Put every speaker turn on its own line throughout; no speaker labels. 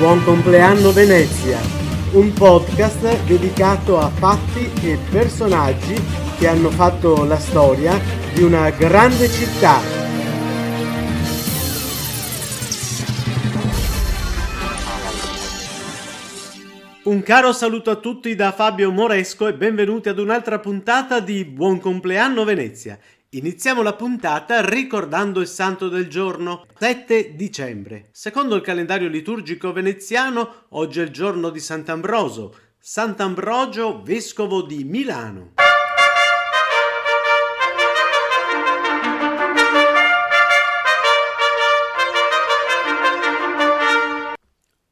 Buon compleanno Venezia, un podcast dedicato a fatti e personaggi che hanno fatto la storia di una grande città. Un caro saluto a tutti da Fabio Moresco e benvenuti ad un'altra puntata di Buon compleanno Venezia, Iniziamo la puntata ricordando il santo del giorno, 7 dicembre. Secondo il calendario liturgico veneziano, oggi è il giorno di Sant'Ambroso, Sant'Ambrogio, vescovo di Milano.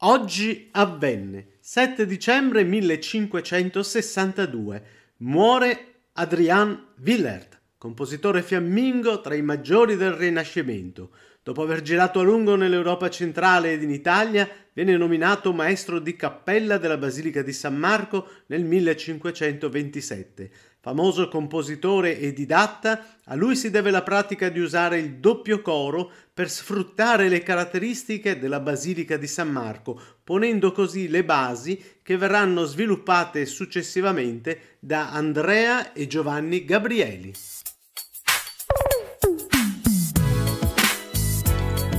Oggi avvenne, 7 dicembre 1562, muore Adrian Willert compositore fiammingo tra i maggiori del Rinascimento. Dopo aver girato a lungo nell'Europa centrale ed in Italia, viene nominato maestro di cappella della Basilica di San Marco nel 1527. Famoso compositore e didatta, a lui si deve la pratica di usare il doppio coro per sfruttare le caratteristiche della Basilica di San Marco, ponendo così le basi che verranno sviluppate successivamente da Andrea e Giovanni Gabrieli.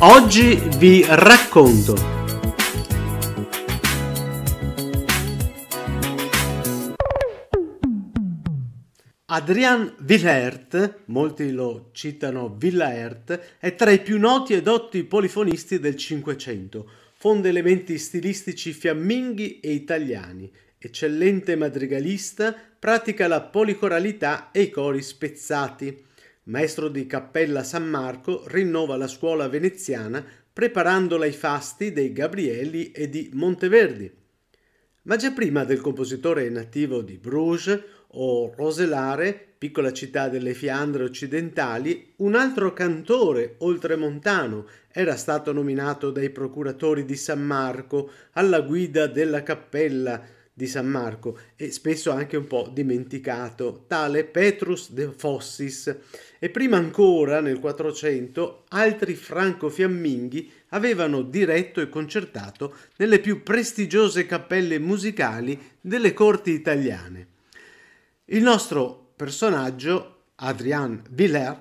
Oggi vi racconto. Adrian Villert, molti lo citano Villaert, è tra i più noti e dotti polifonisti del Cinquecento. Fonde elementi stilistici fiamminghi e italiani eccellente madrigalista, pratica la policoralità e i cori spezzati maestro di Cappella San Marco, rinnova la scuola veneziana preparandola ai fasti dei Gabrielli e di Monteverdi. Ma già prima del compositore nativo di Bruges o Roselare, piccola città delle Fiandre occidentali, un altro cantore oltremontano era stato nominato dai procuratori di San Marco alla guida della cappella di San Marco e spesso anche un po' dimenticato, tale Petrus de Fossis e prima ancora nel 400 altri franco-fiamminghi avevano diretto e concertato nelle più prestigiose cappelle musicali delle corti italiane. Il nostro personaggio, Adrian Villers,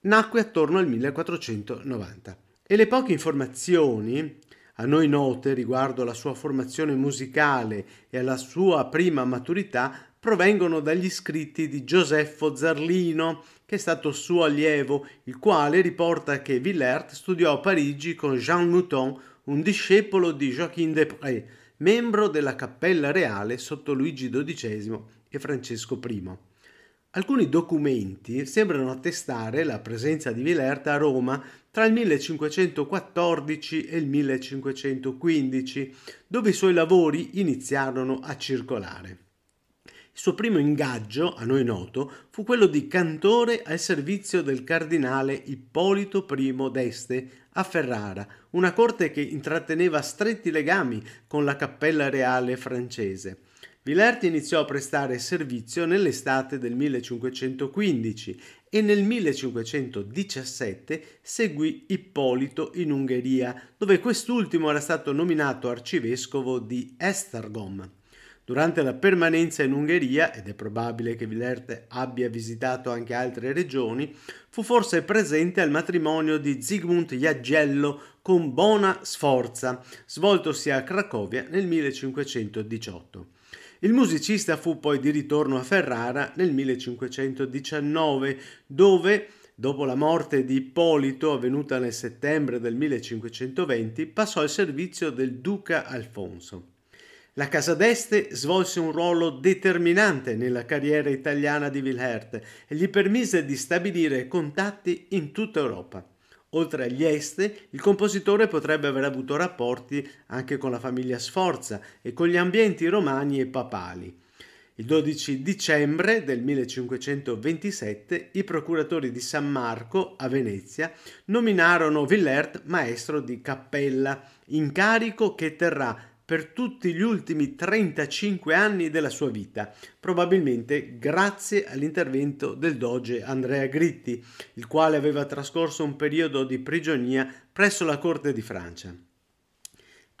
nacque attorno al 1490 e le poche informazioni a noi note riguardo alla sua formazione musicale e alla sua prima maturità provengono dagli scritti di Gioseffo Zarlino, che è stato suo allievo, il quale riporta che Villert studiò a Parigi con Jean Mouton, un discepolo di Joachim Desprez, membro della Cappella Reale sotto Luigi XII e Francesco I. Alcuni documenti sembrano attestare la presenza di Vilerta a Roma tra il 1514 e il 1515, dove i suoi lavori iniziarono a circolare. Il suo primo ingaggio, a noi noto, fu quello di cantore al servizio del cardinale Ippolito I d'Este a Ferrara, una corte che intratteneva stretti legami con la cappella reale francese. Vilerti iniziò a prestare servizio nell'estate del 1515 e nel 1517 seguì Ippolito in Ungheria, dove quest'ultimo era stato nominato arcivescovo di Esztergom. Durante la permanenza in Ungheria, ed è probabile che Vilerte abbia visitato anche altre regioni, fu forse presente al matrimonio di Zygmunt Jagello con Bona Sforza, svoltosi a Cracovia nel 1518. Il musicista fu poi di ritorno a Ferrara nel 1519, dove Dopo la morte di Ippolito, avvenuta nel settembre del 1520, passò al servizio del duca Alfonso. La Casa d'Este svolse un ruolo determinante nella carriera italiana di Wilhert e gli permise di stabilire contatti in tutta Europa. Oltre agli Este, il compositore potrebbe aver avuto rapporti anche con la famiglia Sforza e con gli ambienti romani e papali. Il 12 dicembre del 1527 i procuratori di San Marco a Venezia nominarono Villert maestro di cappella, incarico che terrà per tutti gli ultimi 35 anni della sua vita, probabilmente grazie all'intervento del doge Andrea Gritti, il quale aveva trascorso un periodo di prigionia presso la corte di Francia.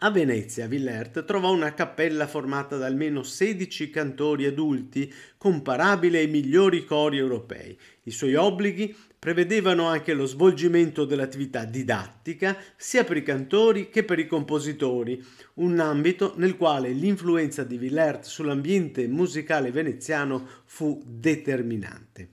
A Venezia Villert trovò una cappella formata da almeno 16 cantori adulti, comparabile ai migliori cori europei. I suoi obblighi prevedevano anche lo svolgimento dell'attività didattica sia per i cantori che per i compositori, un ambito nel quale l'influenza di Villert sull'ambiente musicale veneziano fu determinante.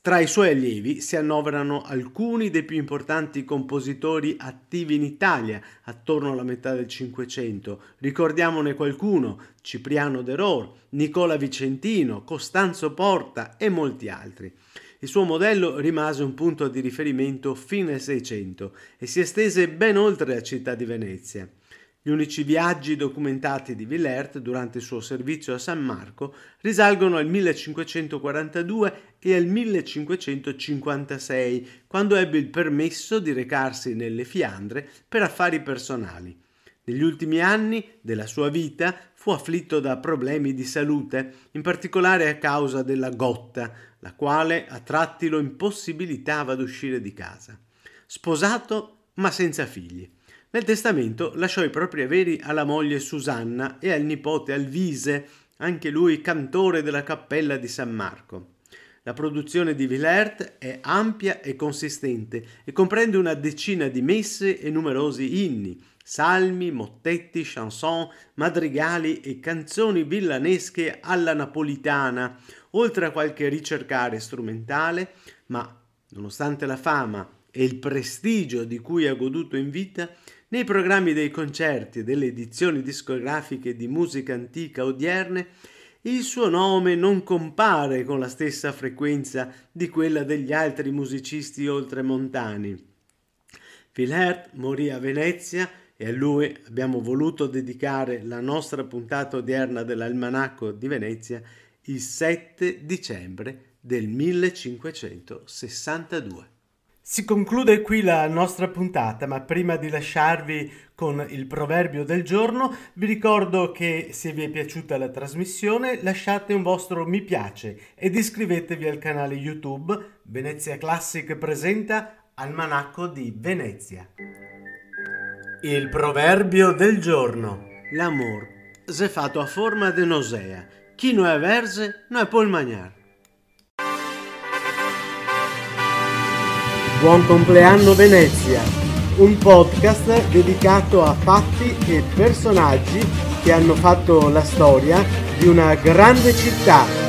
Tra i suoi allievi si annoverano alcuni dei più importanti compositori attivi in Italia attorno alla metà del Cinquecento. Ricordiamone qualcuno, Cipriano Deror, Nicola Vicentino, Costanzo Porta e molti altri. Il suo modello rimase un punto di riferimento fino al Seicento e si estese ben oltre la città di Venezia. Gli unici viaggi documentati di Villert durante il suo servizio a San Marco risalgono al 1542 e nel 1556, quando ebbe il permesso di recarsi nelle Fiandre per affari personali. Negli ultimi anni della sua vita fu afflitto da problemi di salute, in particolare a causa della gotta, la quale a tratti lo impossibilitava ad uscire di casa. Sposato ma senza figli. Nel testamento lasciò i propri averi alla moglie Susanna e al nipote Alvise, anche lui cantore della cappella di San Marco. La produzione di Villert è ampia e consistente e comprende una decina di messe e numerosi inni, salmi, mottetti, chanson, madrigali e canzoni villanesche alla napolitana, oltre a qualche ricercare strumentale, ma nonostante la fama e il prestigio di cui ha goduto in vita, nei programmi dei concerti e delle edizioni discografiche di musica antica odierne il suo nome non compare con la stessa frequenza di quella degli altri musicisti oltremontani. Filhert morì a Venezia e a lui abbiamo voluto dedicare la nostra puntata odierna dell'Almanacco di Venezia il 7 dicembre del 1562. Si conclude qui la nostra puntata, ma prima di lasciarvi con il proverbio del giorno, vi ricordo che se vi è piaciuta la trasmissione lasciate un vostro mi piace ed iscrivetevi al canale YouTube Venezia Classic presenta Almanacco di Venezia. Il proverbio del giorno. L'amor se fatto a forma de nosea, chi non è verse non è polmagnar. Buon compleanno Venezia, un podcast dedicato a fatti e personaggi che hanno fatto la storia di una grande città